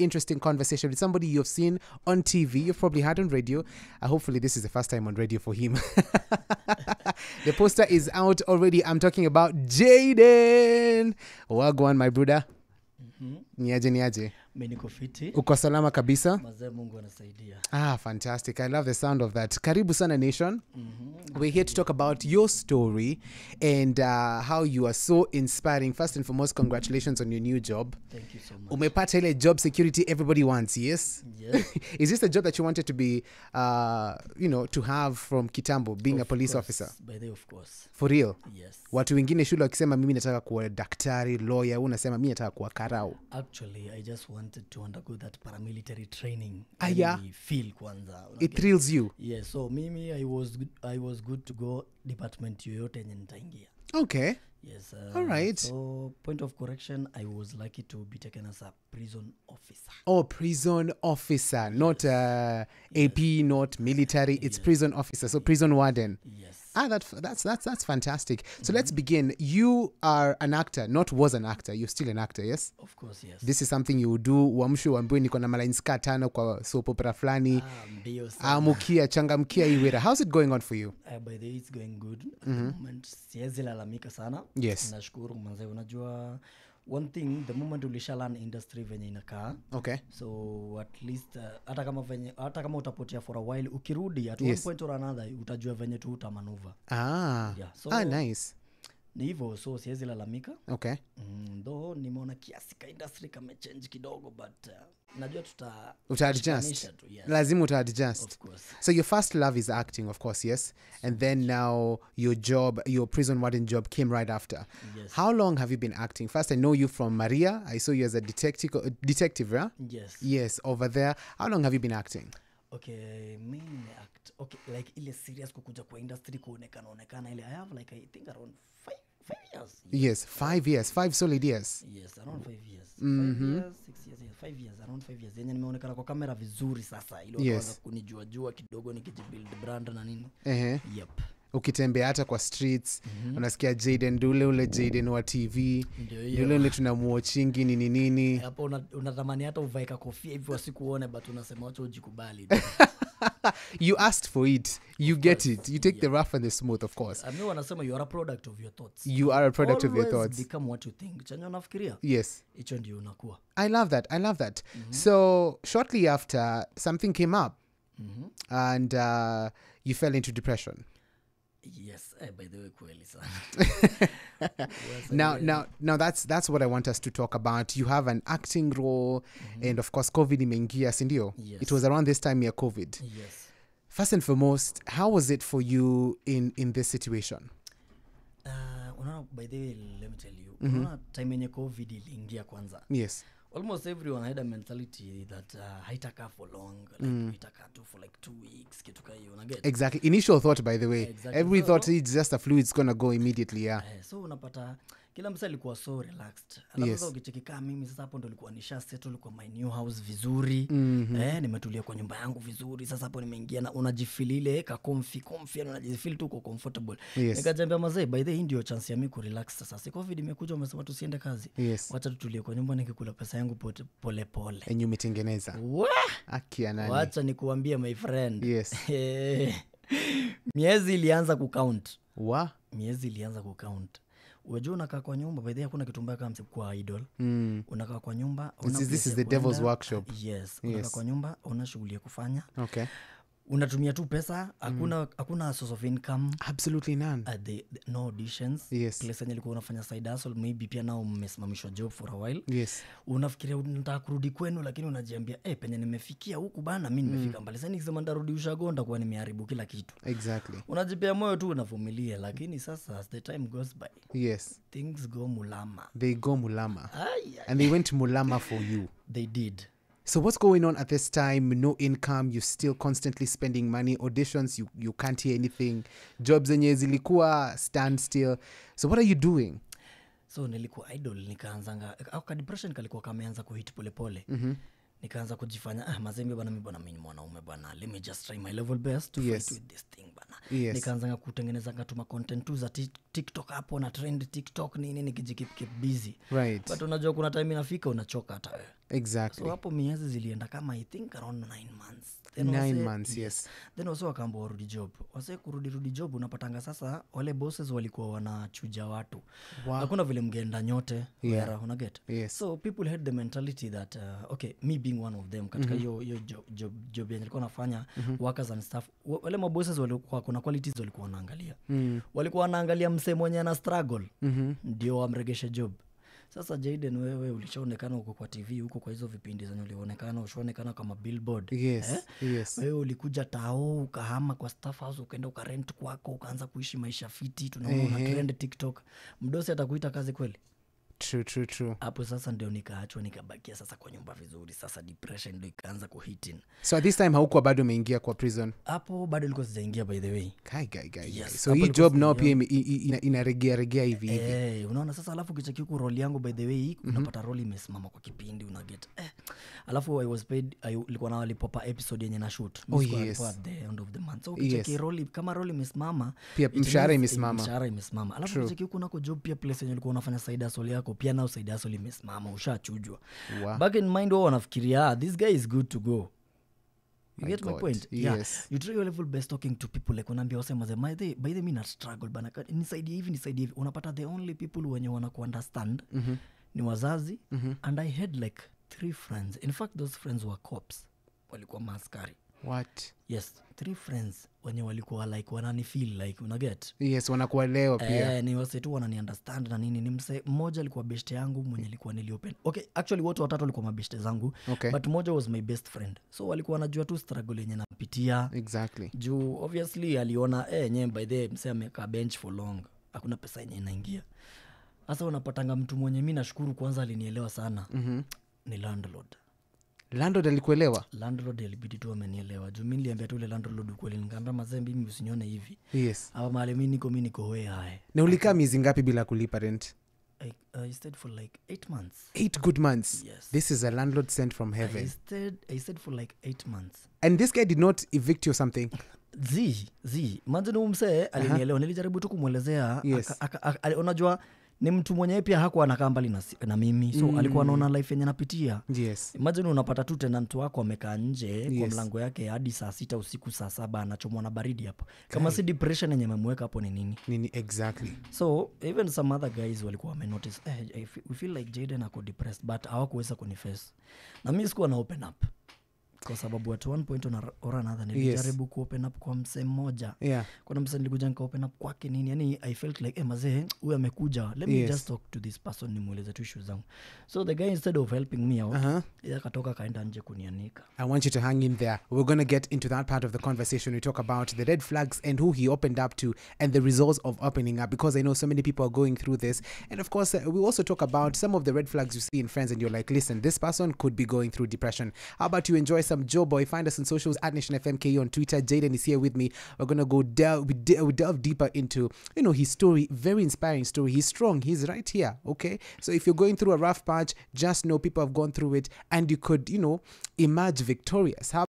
interesting conversation with somebody you've seen on TV, you've probably heard on radio. Uh, hopefully, this is the first time on radio for him. the poster is out already. I'm talking about Jaden. Wagwan, my brother. Mm-hmm. Niaje, niaje. uko salama kabisa ah fantastic i love the sound of that karibu sana nation mm-hmm. we're here to talk about your story and uh, how you are so inspiring first and foremost congratulations on your new job Thank you so much. umepata ile job security everybody wants yes Yeah. Is this the job that you wanted to be, uh, you know, to have from Kitambo, being of a police course. officer? By the way, of course. For real? Yes. Watu wengine shule wakisema mimi nataka kuwa daktari, lawyer, unasema mimi nataka kuwa karau. Actually, I just wanted to undergo that paramilitary training. Ah, yeah. Feel kwanza. Okay. It thrills you. Yeah, so mimi I was I was good to go department yoyote yenye nitaingia. Okay. Yes. Uh, All right. So, point of correction, I was lucky to be taken as a prison officer. Oh, prison officer, not uh, yes. AP, not military. It's yes. prison officer. So, prison warden. Yes. Ah, that that's that's that's fantastic. So mm-hmm. let's begin. You are an actor, not was an actor. You're still an actor, yes? Of course, yes. This is something you do. Uamshe uambiwe niko na malines kaa tano kwa soap opera fulani. Ah, amukia changamkia iwera. How's it going on for you? Uh, by the way, it's going good. Mm-hmm. Siwezi lalamika sana. Yes. Nashukuru manze, unajua one thing the moment ulishalan industry venye inakaa okay. so at least uh, kama venye hata kama utapotea for a while ukirudi at yes. one point or another utajua venye tu utamanuva ah. yeah. so, ah, nice ni hivyo so siwezi lalamika okay. mm, though nimeona kiasi ka industry kamechange kidogo but uh, najua tuta utaadjust yes. lazima utaadjust so your first love is acting of course yes and then now your job your prison warden job came right after yes. how long have you been acting first i know you from maria i saw you as a detective uh, detective yeah? yes yes over there how long have you been acting okay mi nimeact okay like ile serious kukuja kwa industry ile i have like i think around years. Yes, five years, five solid years. Yes, around five years. Mm -hmm. Five mm-hmm. years, six years, yes, five years, around five years. Yenye nimeonekana kwa kamera vizuri sasa, Ilo yes. wakaanza kunijua jua kidogo ni nikijibuild brand na nini. Ehe. Uh -huh. Yep ukitembea hata kwa streets mm -hmm. unasikia Jaden dule ule Jaden wa TV ule ule tunamuochingi nini nini, hapo unathamani una hata uvaeka kofia hivi wasikuone, but unasema wacha ujikubali you asked for it. You of get course. it. You take yeah. the rough and the smooth, of course. I wanasema you are a product of your thoughts. You are a product Always of your thoughts. become what you think. Chenye unafikiria. Yes. Hicho ndio unakuwa. I love that. I love that. Mm-hmm. So, shortly after something came up mm-hmm. and uh, you fell into depression. Yes, eh, by the way, kweli sana. now, now, now that's that's what I want us to talk about. You have an acting role, mm-hmm. and of course, COVID imeingia, sindio? Yes. It was around this time yeah, COVID. Yes. First and foremost, how was it for you in in this situation? Uh, by the way, let me tell you, mm-hmm. time yenye COVID iliingia Yes almost everyone had a mentality that uh, haitakaa for long like mm. for like two weeks kitu exactly initial thought by the way yeah, exactly. every so, thought is just a fluid it's gonna go immediately yeah eh, so unapata kila msa alikuwa so relaxed alafu yes. ukichekikaa mimi sasa hapo ndo likuwa nisha setu likuwa my new house vizuri mm-hmm. eh, nimetulia kwa nyumba yangu vizuri sasa hapo nimeingia na unajifili ile kakomfi komfi yani unajifili tu uko comfortable yes. nikajambia mazee by the hii ndio chance ya mi kurelax sasa si covid imekuja umesema tusiende kazi yes. wacha tutulie kwa nyumba nikikula pesa yangu pole pole. enye umetengeneza wacha nikuambie my friend yes. Eh. miezi ilianza kukount wa miezi ilianza kucount unajua unakaa kwa nyumba baidhi hakuna kitu mbaya kama kwa idol mm. unakaa kwa nyumba this is, this is the devil's workshop yes unakaa yes. kwa nyumba una shughuli ya kufanya okay unatumia tu pesa hakuna mm. hakuna source uh, unafanya side maybe pia nao mmesimamishwa job for a while yes. unafikiria unataka kurudi kwenu lakini unajiambia hey, eh, penye nimefikia huku bana mi mm. nimefika mm. mbali sasa nikisema ndarudi ushago ndakuwa nimeharibu kila kitu exactly unajipea moyo tu unavumilia lakini sasa as the time goes by yes things go mulama they go mulama ah, yeah. and they went mulama for you they did So what's going on at this time? No income, you're still constantly spending money, auditions, you, you can't hear anything, jobs zenye zilikuwa still. So what are you doing? So nilikuwa idol, nikaanzanga ka depression kalikuwa kameanza kuhit pole pole. Mm-hmm nikaanza kujifanya ah, mazembe bana mi bana mi ni mwanaume bana let me just try my level best to yes. fight with this thing bana yes. nikaanzanga kutengeneza kutengenezanga ma content tu za tiktok hapo na trend tiktok nini nikijikipkip busy right. but unajua kuna time inafika unachoka hata wewe exactly. so hapo miezi zilienda kama i think around nine months then nine wase, months, yes. then wase wakaamba warudi job wase kurudi rudi job unapatanga sasa wale bosses walikuwa wanachuja watu wow. hakuna vile mgeenda nyote yeah. wera unaget yes. so people had the mentality that uh, okay me being one of them katika mhm. hiyo mm-hmm. job, job yenye likuwa nafanya mm-hmm. workers and staff wale mabosses walikuwa kuna qualities walikuwa wanaangalia mm. walikuwa wanaangalia msee mwenye ana struggle mm-hmm. ndio wamregeshe job sasa Jaden, wewe ulishaonekana huko kwa TV huko kwa hizo vipindi zenye ulionekana, ushaonekana kama billboard. Yes, eh? yes. Wewe ulikuja tao ukahama kwa staff house ukaenda ukarent kwako ukaanza kuishi maisha fiti, tunaona una unatrend TikTok. Mdosi atakuita kazi kweli? true, true, true. hapo sasa ndio nikaachwa nikabakia sasa kwa nyumba vizuri sasa depression ndo ikaanza kuhitin so this time haukuwa bado umeingia kwa prison hapo bado ilikuwa sijaingia by the way kai, kai, kai. Yes. so hii job nao pia inaregearegea hivi hivi hey, eh, unaona sasa alafu kichakiku roli yangu by the way mm-hmm. unapata roli imesimama kwa kipindi unaget eh. alafu i was paid ilikuwa nawalipo per episode yenye na shoot oh, yes. at the end of the month so kichaki yes. roli kama roli imesimama pia mshahara eh, imesimama mshahara imesimama alafu kichakiku nako job pia place yenye ulikuwa unafanya side asoli yako pia na side hustle limesimama ushachujwa back in mind wao wanafikiria ah, this guy is good to go You to unapata the only people wenye wanakuunderstand mm-hmm. ni wazazi mm-hmm. and i had like three friends in fact those walikuwa maaskari What? yes three friends wenye walikuwa like wanani like unaget yes eh, ni na nini ni mse mmoja alikuwa yangu mwenye alikuwa niliopen okay actually wote watatu walikuwa zangu okay. but mmoja was my best friend so walikuwa wanajua tu struggle yenye napitia exactly juu obviously aliona eh, nye by the mse bench for long hakuna pesa yenye inaingia sasa unapatanga mtu mwenye mi nashukuru kwanza alinielewa sana mm-hmm. ni landlord landlord alikuelewa landlord ilibidi tu amenielewa juu mi niliambia tu ule landlord ukweli nikaambia mazee mimi usinione hivi yes mahali mi niko mi niko haya na ulikaa miezi ngapi bila kulipa rent I, uh, I for like eight months. Eight good months. Yes. This is a landlord sent from heaven. I stayed, I stayed for like eight months. And this guy did not evict you something. z z manzi ni umsee alinielewa uh-huh. nilijaribu tu kumwelezea yes. unajua aka, aka, ni mtu mwenye pia hakuwa anakaa mbali na, na mimi so mm. alikuwa anaona life yenye napitia yes. imajini unapata tu tena mtu wako amekaa nje yes. kwa mlango yake hadi saa sita usiku saa saba anachomwa na baridi hapo kama si depression yenye memweka hapo ni nini nini exactly so even some other guys walikuwa wamenotice eh, feel like jaden ako depressed but hawakuweza kunifes na mi sikuwa na open up kwa sababu at one point ona, or another nilijaribu yes. kuopen up kwa mse mmoja yeah. kuna mse nilikuja nikaopen up kwake nini yani i felt like hey, eh, mazee huyu amekuja let me yes. just talk to this person nimueleze tu issue zangu so the guy instead of helping me out uh-huh. akatoka kaenda nje kunianika i want you to hang in there we're going to get into that part of the conversation we talk about the red flags and who he opened up to and the results of opening up because i know so many people are going through this and of course uh, we also talk about some of the red flags you see in friends and you're like listen this person could be going through depression how about you enjoy some Joe Boy. Find us on socials at Nation FMKU on Twitter. Jaden is here with me. We're gonna go delve we, we delve deeper into you know his story. Very inspiring story. He's strong. He's right here. Okay. So if you're going through a rough patch, just know people have gone through it, and you could you know emerge victorious. How